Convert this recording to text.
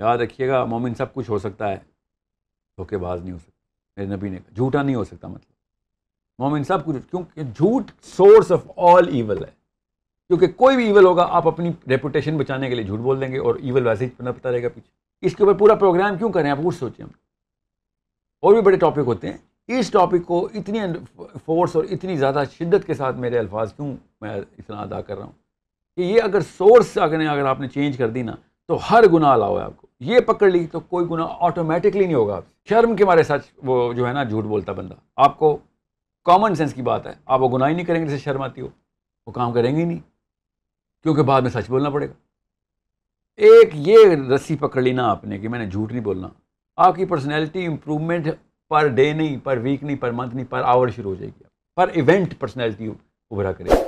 याद रखिएगा मोमिन सब कुछ हो सकता है धोखेबाज नहीं हो सकता मेरे नबी ने कहा झूठा नहीं हो सकता मतलब मोमिन सब कुछ क्योंकि झूठ सोर्स ऑफ ऑल ईवल है क्योंकि कोई भी ईवल होगा आप अपनी रेपुटेशन बचाने के लिए झूठ बोल देंगे और ईवल वैसे ही पता पता रहेगा पीछे इसके ऊपर पूरा प्रोग्राम क्यों करें आप कुछ सोचें और भी बड़े टॉपिक होते हैं इस टॉपिक को इतनी फोर्स और इतनी ज़्यादा शिद्दत के साथ मेरे अल्फाज क्यों मैं इतना अदा कर रहा हूँ कि ये अगर सोर्स अगर अगर आपने चेंज कर दी ना तो हर गुनाह अलाव है आपको ये पकड़ ली तो कोई गुना ऑटोमेटिकली नहीं होगा शर्म के मारे सच वो जो है ना झूठ बोलता बंदा आपको कॉमन सेंस की बात है आप वो गुनाह ही नहीं करेंगे जैसे शर्म आती हो वो काम करेंगे ही नहीं क्योंकि बाद में सच बोलना पड़ेगा एक ये रस्सी पकड़ ली ना आपने कि मैंने झूठ नहीं बोलना आपकी पर्सनैलिटी इंप्रूवमेंट पर डे नहीं पर वीक नहीं पर मंथ नहीं पर आवर शुरू हो जाएगी पर इवेंट पर्सनैलिटी उभरा करेगी